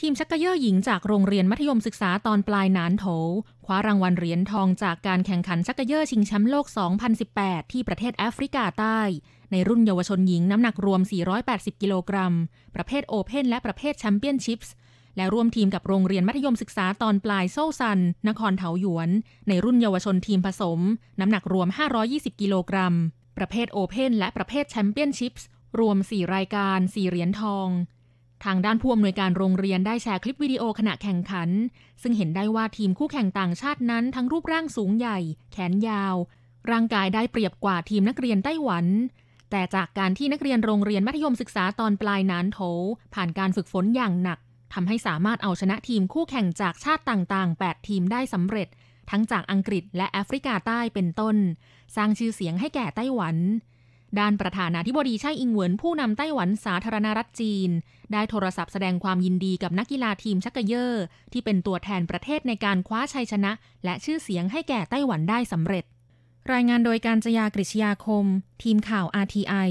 ทีมชักกระเยาะหญิงจากโรงเรียนมัธยมศึกษาตอนปลายนานโถคว้ารางวัลเหรียญทองจากการแข่งขันชักกระเยาะชิงแชมป์โลก 2018 ที่ประเทศแอฟริกาใต้ ในรุ่นเยาวชนหญิงน้ำหนักรวม 480 กิโลกรัม ประเภทโอเพนและประเภทแชมเปี้ยนชิพส์และร่วมทีมกับโรงเรียนมัธยมศึกษาตอนปลายโซซัน นครเถาหยวน ในรุ่นเยาวชนทีมผสม น้ำหนักรวม 520 กิโลกรัม ประเภทโอเพนและประเภทแชมเปี้ยนชิพส์รวม 4 รายการ 4 เหรียญทองทางด้านผู้อำนวยการโรงเรียนได้แชร์คลิปวิดีโอขณะแข่งขัน ซึ่งเห็นได้ว่าทีมคู่แข่งต่างชาตินั้นทั้งรูปร่างสูงใหญ่แขนยาว ร่างกายได้เปรียบกว่าทีมนักเรียนไต้หวัน แต่จากการที่นักเรียนโรงเรียนมัธยมศึกษาตอนปลายนานโถ ผ่านการฝึกฝนอย่างหนักทำให้สามารถเอาชนะทีมคู่แข่งจากชาติต่าง ๆ 8 ทีมได้สำเร็จ ทั้งจากอังกฤษและแอฟริกาใต้เป็นต้น สร้างชื่อเสียงให้แก่ไต้หวันด้านประธานาธิบดีไช่อิงเหวินผู้นำไต้หวันสาธารณรัฐจีน ได้โทรศัพท์แสดงความยินดีกับนักกีฬาทีมชักเยอร์ที่เป็นตัวแทนประเทศในการคว้าชัยชนะ และชื่อเสียงให้แก่ไต้หวันได้สำเร็จ รายงานโดยการจยากริชยาคม ทีมข่าว RTI